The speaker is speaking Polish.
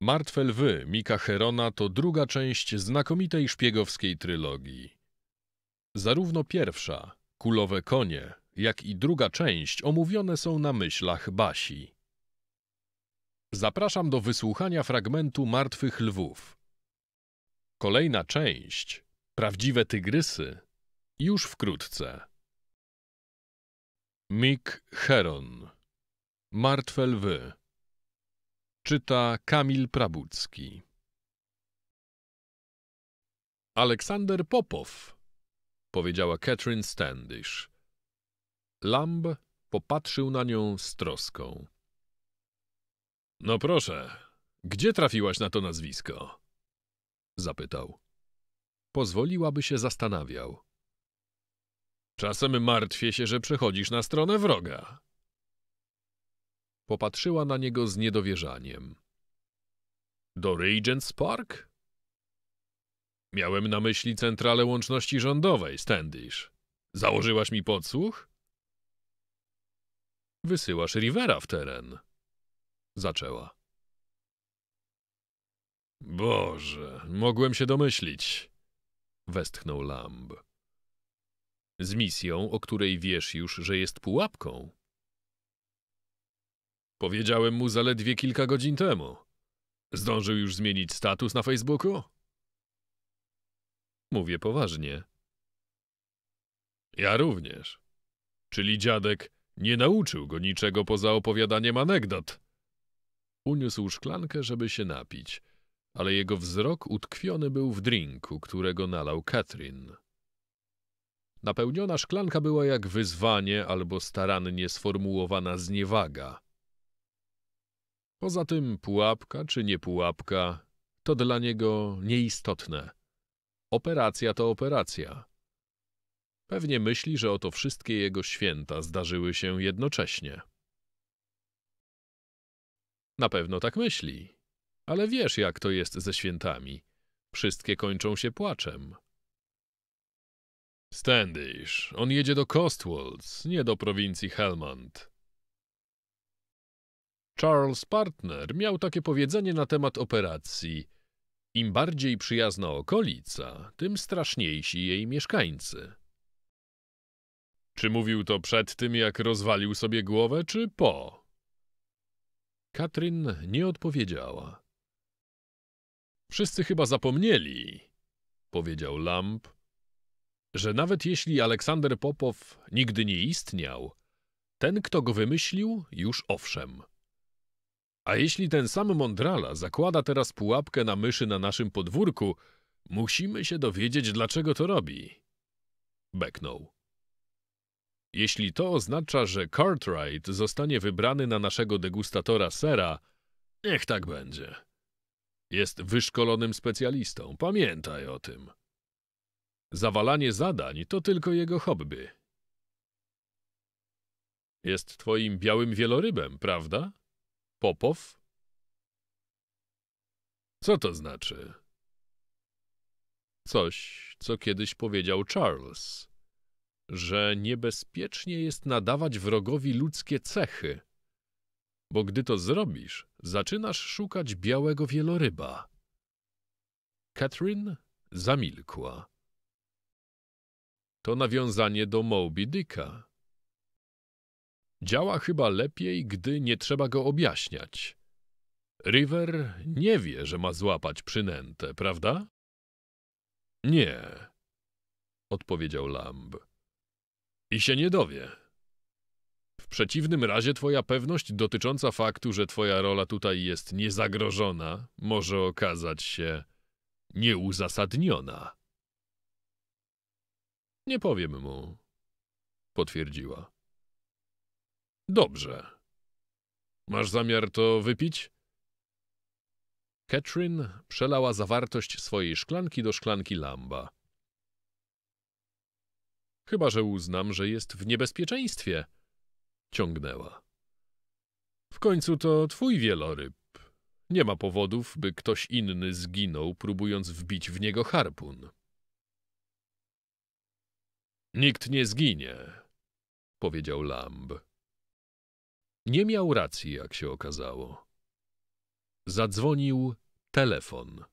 Martwe lwy Mika Herona to druga część znakomitej szpiegowskiej trylogii. Zarówno pierwsza, Kulowe konie, jak i druga część omówione są na myślach Basi. Zapraszam do wysłuchania fragmentu Martwych Lwów. Kolejna część, Prawdziwe Tygrysy, już wkrótce. Mik Heron Martwe Lwy Czyta Kamil Prabucki. Aleksander Popow, powiedziała Catherine Standish. Lamb popatrzył na nią z troską. No proszę, gdzie trafiłaś na to nazwisko? Zapytał. Pozwoliłaby się zastanawiał. Czasem martwię się, że przechodzisz na stronę wroga. Popatrzyła na niego z niedowierzaniem. Do Regent's Park? Miałem na myśli centralę łączności rządowej, Standish. Założyłaś mi podsłuch? Wysyłasz Rivera w teren. Zaczęła. Boże, mogłem się domyślić. Westchnął Lamb. Z misją, o której wiesz już, że jest pułapką, Powiedziałem mu zaledwie kilka godzin temu. Zdążył już zmienić status na Facebooku? Mówię poważnie. Ja również. Czyli dziadek nie nauczył go niczego poza opowiadaniem anegdot. Uniósł szklankę, żeby się napić, ale jego wzrok utkwiony był w drinku, którego nalał Katrin. Napełniona szklanka była jak wyzwanie albo starannie sformułowana zniewaga. Poza tym pułapka czy nie pułapka, to dla niego nieistotne. Operacja to operacja. Pewnie myśli, że oto wszystkie jego święta zdarzyły się jednocześnie. Na pewno tak myśli, ale wiesz, jak to jest ze świętami. Wszystkie kończą się płaczem. Standish, on jedzie do Costwolds, nie do prowincji Helmand. Charles Partner miał takie powiedzenie na temat operacji. Im bardziej przyjazna okolica, tym straszniejsi jej mieszkańcy. Czy mówił to przed tym, jak rozwalił sobie głowę, czy po? Katrin nie odpowiedziała. Wszyscy chyba zapomnieli, powiedział Lamp, że nawet jeśli Aleksander Popow nigdy nie istniał, ten, kto go wymyślił, już owszem. A jeśli ten sam mądrala zakłada teraz pułapkę na myszy na naszym podwórku, musimy się dowiedzieć, dlaczego to robi. Beknął. Jeśli to oznacza, że Cartwright zostanie wybrany na naszego degustatora sera, niech tak będzie. Jest wyszkolonym specjalistą, pamiętaj o tym. Zawalanie zadań to tylko jego hobby. Jest twoim białym wielorybem, prawda? Popow? Co to znaczy? Coś, co kiedyś powiedział Charles, że niebezpiecznie jest nadawać wrogowi ludzkie cechy, bo gdy to zrobisz, zaczynasz szukać białego wieloryba. Katrin zamilkła. To nawiązanie do Moby Dicka Działa chyba lepiej, gdy nie trzeba go objaśniać. River nie wie, że ma złapać przynętę, prawda? Nie, odpowiedział Lamb. I się nie dowie. W przeciwnym razie twoja pewność dotycząca faktu, że twoja rola tutaj jest niezagrożona, może okazać się nieuzasadniona. Nie powiem mu, potwierdziła. Dobrze. Masz zamiar to wypić? Katrin przelała zawartość swojej szklanki do szklanki Lamba. Chyba, że uznam, że jest w niebezpieczeństwie, ciągnęła. W końcu to twój wieloryb. Nie ma powodów, by ktoś inny zginął, próbując wbić w niego harpun. Nikt nie zginie, powiedział Lamb. Nie miał racji, jak się okazało. Zadzwonił telefon.